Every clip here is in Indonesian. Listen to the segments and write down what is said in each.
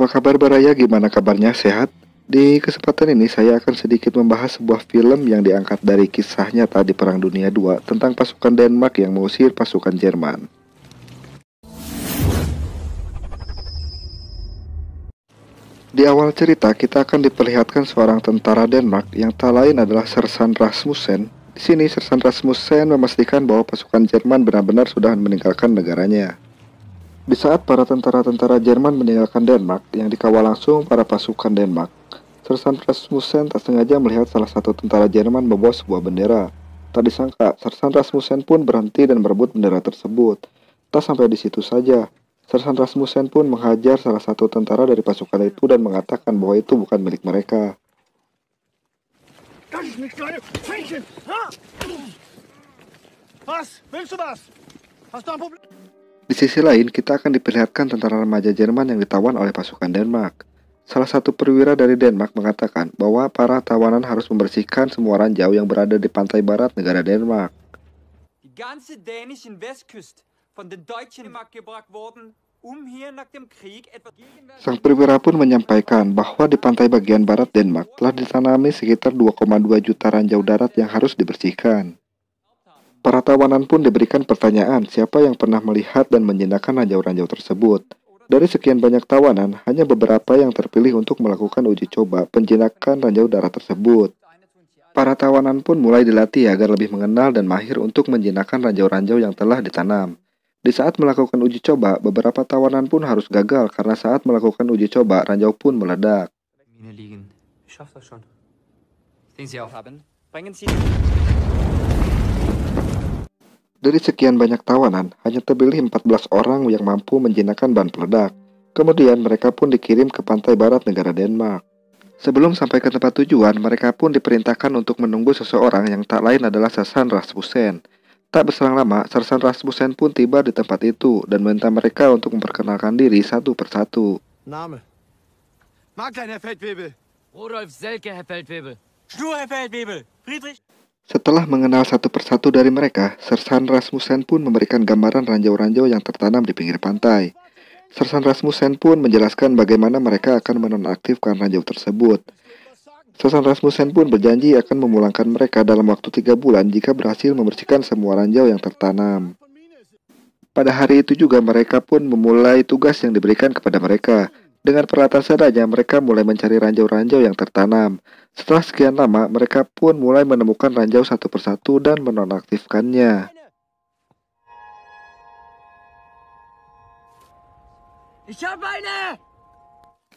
Apa kabar Baraya? Gimana kabarnya? Sehat? Di kesempatan ini saya akan sedikit membahas sebuah film yang diangkat dari kisahnya tadi Perang Dunia II tentang pasukan Denmark yang mengusir pasukan Jerman. Di awal cerita kita akan diperlihatkan seorang tentara Denmark yang tak lain adalah Sersan Rasmussen. Di sini Sersan Rasmussen memastikan bahwa pasukan Jerman benar-benar sudah meninggalkan negaranya. Di saat para tentara-tentara Jerman meninggalkan Denmark yang dikawal langsung para pasukan Denmark, Sersan Rasmussen tak sengaja melihat salah satu tentara Jerman membawa sebuah bendera. Tak disangka, Sersan Rasmussen pun berhenti dan merebut bendera tersebut. Tak sampai di situ saja, Sersan Rasmussen pun menghajar salah satu tentara dari pasukan itu dan mengatakan bahwa itu bukan milik mereka. Was? Willst du was? Hast du ein Problem? Di sisi lain, kita akan diperlihatkan tentara remaja Jerman yang ditawan oleh pasukan Denmark. Salah satu perwira dari Denmark mengatakan bahwa para tawanan harus membersihkan semua ranjau yang berada di pantai barat negara Denmark. Um Sang perwira pun menyampaikan bahwa di pantai bagian barat Denmark telah ditanami sekitar 2,2 juta ranjau darat yang harus dibersihkan. Para tawanan pun diberikan pertanyaan siapa yang pernah melihat dan menjinakkan ranjau-ranjau tersebut. Dari sekian banyak tawanan, hanya beberapa yang terpilih untuk melakukan uji coba penjinakan ranjau darah tersebut. Para tawanan pun mulai dilatih agar lebih mengenal dan mahir untuk menjinakkan ranjau-ranjau yang telah ditanam. Di saat melakukan uji coba, beberapa tawanan pun harus gagal karena saat melakukan uji coba, ranjau pun meledak. Bringen dari sekian banyak tawanan, hanya terpilih 14 orang yang mampu menjinakkan ban peledak. Kemudian mereka pun dikirim ke pantai barat negara Denmark. Sebelum sampai ke tempat tujuan, mereka pun diperintahkan untuk menunggu seseorang yang tak lain adalah Sersan Rasmussen. Tak berselang lama, Sersan Rasmussen pun tiba di tempat itu dan meminta mereka untuk memperkenalkan diri satu persatu. Name. Magdalena Feldwebel. Rudolf Selke, Feldwebel. Schnur, Feldwebel. Friedrich. Setelah mengenal satu persatu dari mereka, Sersan Rasmussen pun memberikan gambaran ranjau-ranjau yang tertanam di pinggir pantai. Sersan Rasmussen pun menjelaskan bagaimana mereka akan menonaktifkan ranjau tersebut. Sersan Rasmussen pun berjanji akan memulangkan mereka dalam waktu tiga bulan jika berhasil membersihkan semua ranjau yang tertanam. Pada hari itu juga mereka pun memulai tugas yang diberikan kepada mereka. Dengan peralatan seadanya, mereka mulai mencari ranjau-ranjau yang tertanam. Setelah sekian lama, mereka pun mulai menemukan ranjau satu persatu dan menonaktifkannya.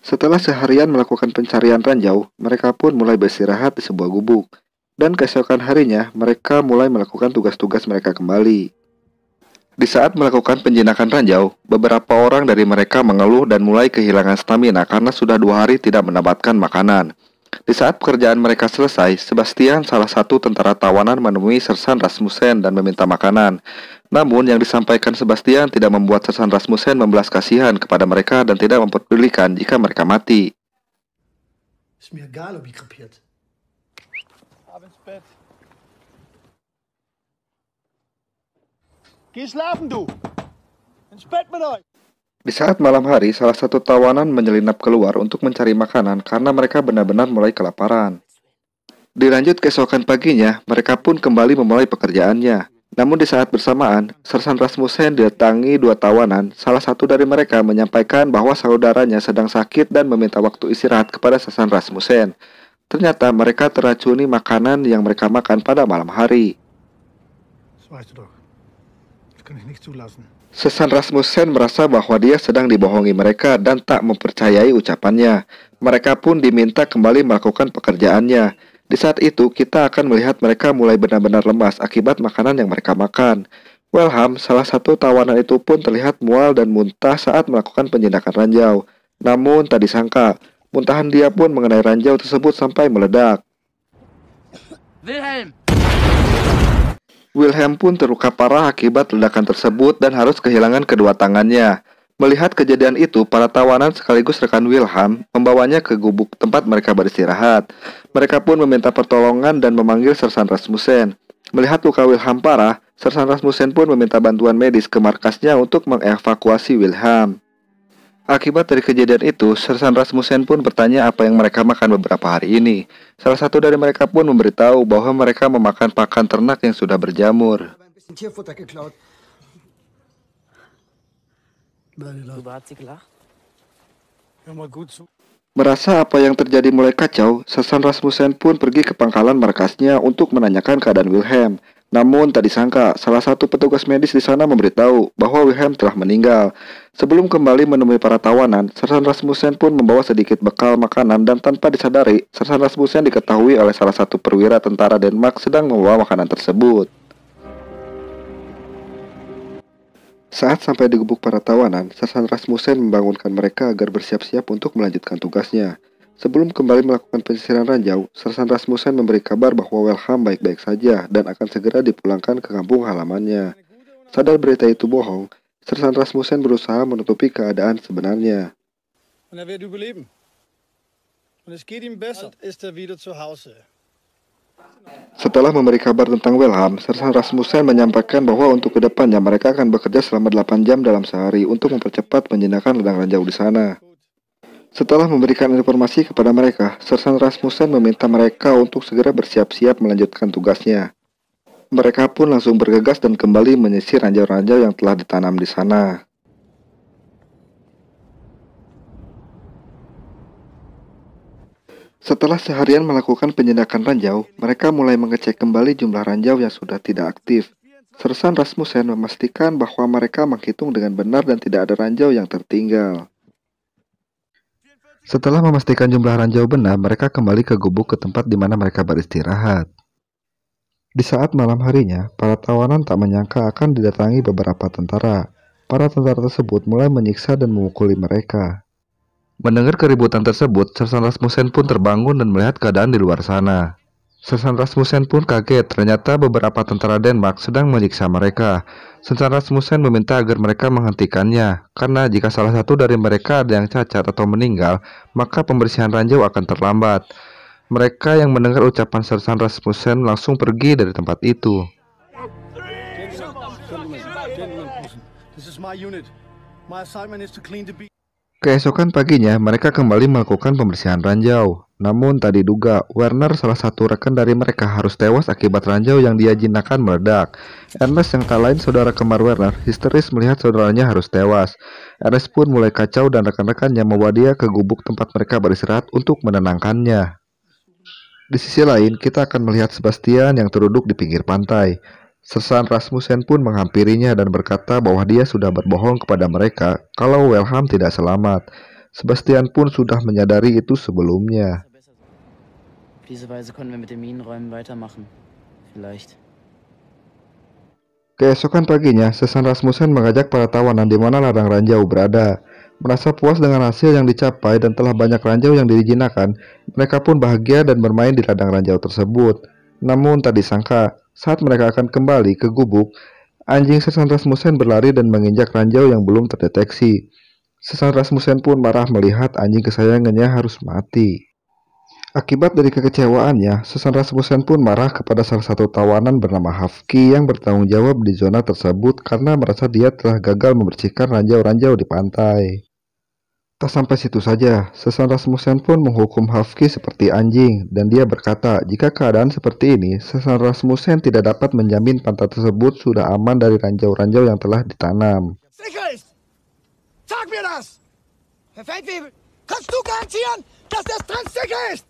Setelah seharian melakukan pencarian ranjau, mereka pun mulai beristirahat di sebuah gubuk. Dan keesokan harinya, mereka mulai melakukan tugas-tugas mereka kembali. Di saat melakukan penjinakan ranjau, beberapa orang dari mereka mengeluh dan mulai kehilangan stamina karena sudah dua hari tidak mendapatkan makanan. Di saat pekerjaan mereka selesai, Sebastian, salah satu tentara tawanan, menemui Sersan Rasmussen dan meminta makanan. Namun, yang disampaikan Sebastian tidak membuat Sersan Rasmussen membelas kasihan kepada mereka dan tidak memperdulikan jika mereka mati. Di saat malam hari, salah satu tawanan menyelinap keluar untuk mencari makanan karena mereka benar-benar mulai kelaparan. Dilanjut keesokan paginya, mereka pun kembali memulai pekerjaannya. Namun di saat bersamaan, Sersan Rasmussen didatangi dua tawanan. Salah satu dari mereka menyampaikan bahwa saudaranya sedang sakit dan meminta waktu istirahat kepada Sersan Rasmussen. Ternyata mereka teracuni makanan yang mereka makan pada malam hari. Sesan Rasmussen merasa bahwa dia sedang dibohongi mereka dan tak mempercayai ucapannya. Mereka pun diminta kembali melakukan pekerjaannya. Di saat itu, kita akan melihat mereka mulai benar-benar lemas akibat makanan yang mereka makan. Welham, salah satu tawanan itu pun terlihat mual dan muntah saat melakukan penjendakan ranjau. Namun, tak disangka, muntahan dia pun mengenai ranjau tersebut sampai meledak. Wilhelm, Wilhelm pun terluka parah akibat ledakan tersebut dan harus kehilangan kedua tangannya. Melihat kejadian itu, para tawanan sekaligus rekan Wilhelm membawanya ke gubuk tempat mereka beristirahat. Mereka pun meminta pertolongan dan memanggil Sersan Rasmussen. Melihat luka Wilhelm parah, Sersan Rasmussen pun meminta bantuan medis ke markasnya untuk mengevakuasi Wilhelm. Akibat dari kejadian itu, Sersan Rasmussen pun bertanya apa yang mereka makan beberapa hari ini. Salah satu dari mereka pun memberitahu bahwa mereka memakan pakan ternak yang sudah berjamur. Merasa apa yang terjadi mulai kacau, Sersan Rasmussen pun pergi ke pangkalan markasnya untuk menanyakan keadaan Wilhelm. Namun tak disangka, salah satu petugas medis di sana memberitahu bahwa Wilhelm telah meninggal. Sebelum kembali menemui para tawanan, Sersan Rasmussen pun membawa sedikit bekal makanan dan tanpa disadari, Sersan Rasmussen diketahui oleh salah satu perwira tentara Denmark sedang membawa makanan tersebut. Saat sampai di gubuk para tawanan, Sersan Rasmussen membangunkan mereka agar bersiap-siap untuk melanjutkan tugasnya. Sebelum kembali melakukan penyisiran ranjau, Sersan Rasmussen memberi kabar bahwa Welham baik-baik saja dan akan segera dipulangkan ke kampung halamannya. Sadar berita itu bohong, Sersan Rasmussen berusaha menutupi keadaan sebenarnya. Er er Setelah memberi kabar tentang Wilhelm, Sersan Rasmussen menyampaikan bahwa untuk kedepannya mereka akan bekerja selama 8 jam dalam sehari untuk mempercepat penjinakan ledang ranjau di sana. Setelah memberikan informasi kepada mereka, Sersan Rasmussen meminta mereka untuk segera bersiap-siap melanjutkan tugasnya. Mereka pun langsung bergegas dan kembali menyisir ranjau-ranjau yang telah ditanam di sana. Setelah seharian melakukan penyedakan ranjau, mereka mulai mengecek kembali jumlah ranjau yang sudah tidak aktif. Sersan Rasmussen memastikan bahwa mereka menghitung dengan benar dan tidak ada ranjau yang tertinggal. Setelah memastikan jumlah ranjau benar, mereka kembali ke gubuk ke tempat di mana mereka beristirahat. Di saat malam harinya, para tawanan tak menyangka akan didatangi beberapa tentara. Para tentara tersebut mulai menyiksa dan memukuli mereka. Mendengar keributan tersebut, Sersan Rasmussen pun terbangun dan melihat keadaan di luar sana. Sersan Rasmussen pun kaget ternyata beberapa tentara Denmark sedang menyiksa mereka. Sersan Rasmussen meminta agar mereka menghentikannya, karena jika salah satu dari mereka ada yang cacat atau meninggal, maka pembersihan ranjau akan terlambat. Mereka yang mendengar ucapan Sersan Rasmussen langsung pergi dari tempat itu. Keesokan paginya, mereka kembali melakukan pembersihan ranjau. Namun tak diduga, Werner salah satu rekan dari mereka harus tewas akibat ranjau yang dia jinakan meledak. Ernest yang tak lain saudara kemar Werner histeris melihat saudaranya harus tewas. Ernest pun mulai kacau dan rekan-rekannya membawa dia ke gubuk tempat mereka beristirahat untuk menenangkannya. Di sisi lain, kita akan melihat Sebastian yang terduduk di pinggir pantai. Sersan Rasmussen pun menghampirinya dan berkata bahwa dia sudah berbohong kepada mereka kalau Wilhelm tidak selamat. Sebastian pun sudah menyadari itu sebelumnya diese Weise können wir mit den Minenräumen weitermachen. Vielleicht. Keesokan paginya, Sesan Rasmussen mengajak para tawanan di mana ladang ranjau berada. Merasa puas dengan hasil yang dicapai dan telah banyak ranjau yang dijinakan, mereka pun bahagia dan bermain di ladang ranjau tersebut. Namun tak disangka, saat mereka akan kembali ke gubuk, anjing Sesan Rasmussen berlari dan menginjak ranjau yang belum terdeteksi. Sesan Rasmussen pun marah melihat anjing kesayangannya harus mati. Akibat dari kekecewaannya, Susan Rasmussen pun marah kepada salah satu tawanan bernama Hafki yang bertanggung jawab di zona tersebut karena merasa dia telah gagal membersihkan ranjau-ranjau di pantai. Tak sampai situ saja, Susan Rasmussen pun menghukum Hafki seperti anjing dan dia berkata jika keadaan seperti ini, Susan Rasmussen tidak dapat menjamin pantai tersebut sudah aman dari ranjau-ranjau yang telah ditanam. das! Herr Feldwebel, kannst ist?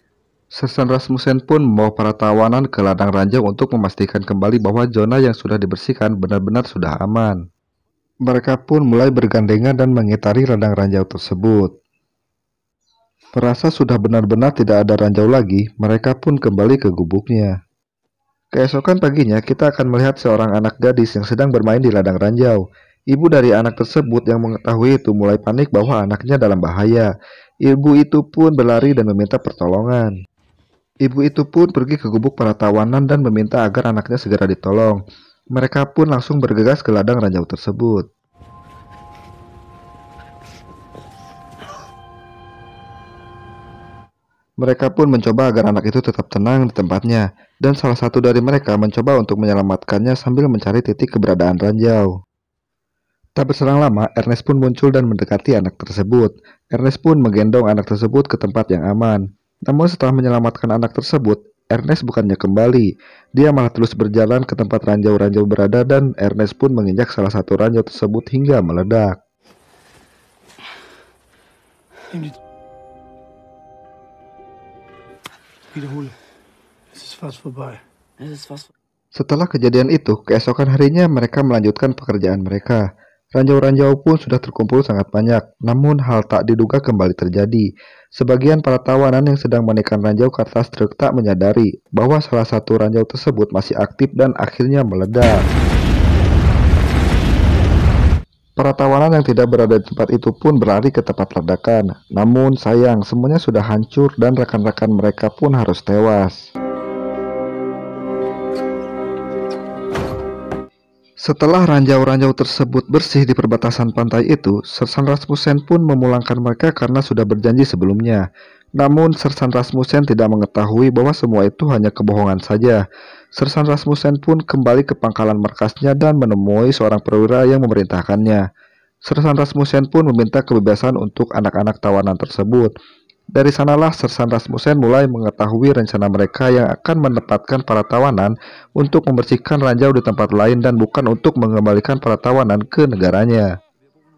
Sersan Rasmussen pun membawa para tawanan ke ladang ranjau untuk memastikan kembali bahwa zona yang sudah dibersihkan benar-benar sudah aman. Mereka pun mulai bergandengan dan mengitari ladang ranjau tersebut. Merasa sudah benar-benar tidak ada ranjau lagi, mereka pun kembali ke gubuknya. Keesokan paginya, kita akan melihat seorang anak gadis yang sedang bermain di ladang ranjau. Ibu dari anak tersebut yang mengetahui itu mulai panik bahwa anaknya dalam bahaya. Ibu itu pun berlari dan meminta pertolongan. Ibu itu pun pergi ke gubuk para tawanan dan meminta agar anaknya segera ditolong. Mereka pun langsung bergegas ke ladang ranjau tersebut. Mereka pun mencoba agar anak itu tetap tenang di tempatnya, dan salah satu dari mereka mencoba untuk menyelamatkannya sambil mencari titik keberadaan ranjau. Tak berserang lama, Ernest pun muncul dan mendekati anak tersebut. Ernest pun menggendong anak tersebut ke tempat yang aman. Namun setelah menyelamatkan anak tersebut, Ernest bukannya kembali. Dia malah terus berjalan ke tempat ranjau-ranjau berada dan Ernest pun menginjak salah satu ranjau tersebut hingga meledak. Setelah kejadian itu, keesokan harinya mereka melanjutkan pekerjaan mereka. Ranjau-ranjau pun sudah terkumpul sangat banyak, namun hal tak diduga kembali terjadi. Sebagian para tawanan yang sedang menekan ranjau kertas atas truk tak menyadari bahwa salah satu ranjau tersebut masih aktif dan akhirnya meledak. Para tawanan yang tidak berada di tempat itu pun berlari ke tempat ledakan. Namun sayang, semuanya sudah hancur dan rekan-rekan mereka pun harus tewas. Setelah ranjau-ranjau tersebut bersih di perbatasan pantai itu, Sersan Rasmussen pun memulangkan mereka karena sudah berjanji sebelumnya. Namun, Sersan Rasmussen tidak mengetahui bahwa semua itu hanya kebohongan saja. Sersan Rasmussen pun kembali ke pangkalan markasnya dan menemui seorang perwira yang memerintahkannya. Sersan Rasmussen pun meminta kebebasan untuk anak-anak tawanan tersebut. Dari sanalah Sersan Rasmussen mulai mengetahui rencana mereka yang akan menempatkan para tawanan untuk membersihkan ranjau di tempat lain dan bukan untuk mengembalikan para tawanan ke negaranya.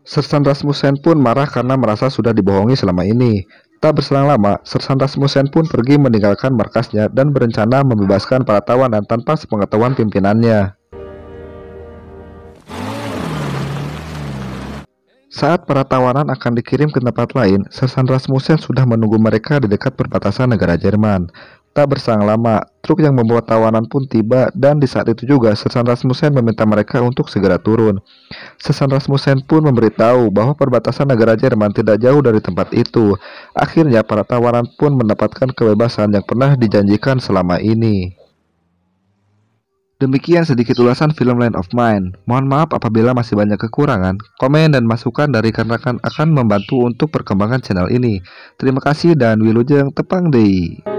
Sersan Rasmussen pun marah karena merasa sudah dibohongi selama ini. Tak berselang lama, Sersan Rasmussen pun pergi meninggalkan markasnya dan berencana membebaskan para tawanan tanpa sepengetahuan pimpinannya. Saat para tawanan akan dikirim ke tempat lain, Sersan Rasmussen sudah menunggu mereka di dekat perbatasan negara Jerman. Tak bersang lama, truk yang membawa tawanan pun tiba dan di saat itu juga Sersan Rasmussen meminta mereka untuk segera turun. Sersan Rasmussen pun memberitahu bahwa perbatasan negara Jerman tidak jauh dari tempat itu. Akhirnya para tawanan pun mendapatkan kebebasan yang pernah dijanjikan selama ini. Demikian sedikit ulasan film Land of Mine. Mohon maaf apabila masih banyak kekurangan. Komen dan masukan dari rekan-rekan akan membantu untuk perkembangan channel ini. Terima kasih dan wilujeng tepang dey.